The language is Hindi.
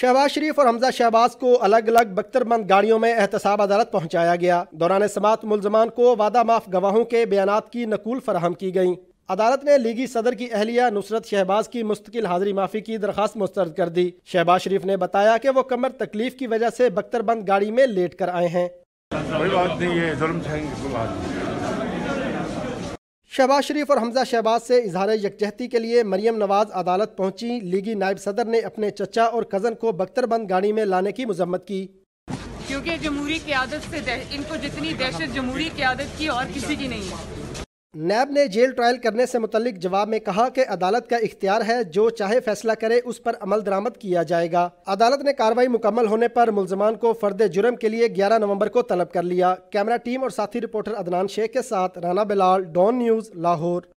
शहबाज शरीफ और हमजा शहबाज को अलग अलग बख्तरमंद गाड़ियों में एहतसाब अदालत पहुँचाया गया दौरान समात मुलजमान को वादा माफ गवाहों के बयान की नकूल फराहम की गई अदालत ने लीगी सदर की अहलिया नुसरत शहबाज की मुस्तकिल हाजिरी माफी की दरख्वास्त मुस्तरद कर दी शहबाज शरीफ ने बताया कि वो कमर तकलीफ की वजह से बख्तरबंद गाड़ी में लेट कर आए हैं कोई बात नहीं है शहबाज शरीफ और हमजा शहबाज से इजहार यकजहती के लिए मरियम नवाज अदालत पहुंची लीगी नायब सदर ने अपने चचा और कज़न को बख्तरबंद गाड़ी में लाने की मजम्मत की क्योंकि जमहूरी क्यादत से इनको जितनी दहशत जमहूरी क्यादत की और किसी की नहीं है नैब ने जेल ट्रायल करने से मुतलिक जवाब में कहा कि अदालत का इख्तियार है जो चाहे फैसला करे उस पर अमल दरामद किया जाएगा अदालत ने कार्रवाई मुकम्मल होने पर मुलजमान को फर्द जुर्म के लिए 11 नवंबर को तलब कर लिया कैमरा टीम और साथी रिपोर्टर अदनान शेख के साथ राना बिलाल डॉन न्यूज़ लाहौर